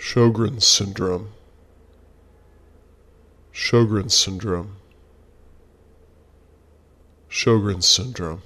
Sjogren's syndrome. Sjogren's syndrome. Sjogren's syndrome.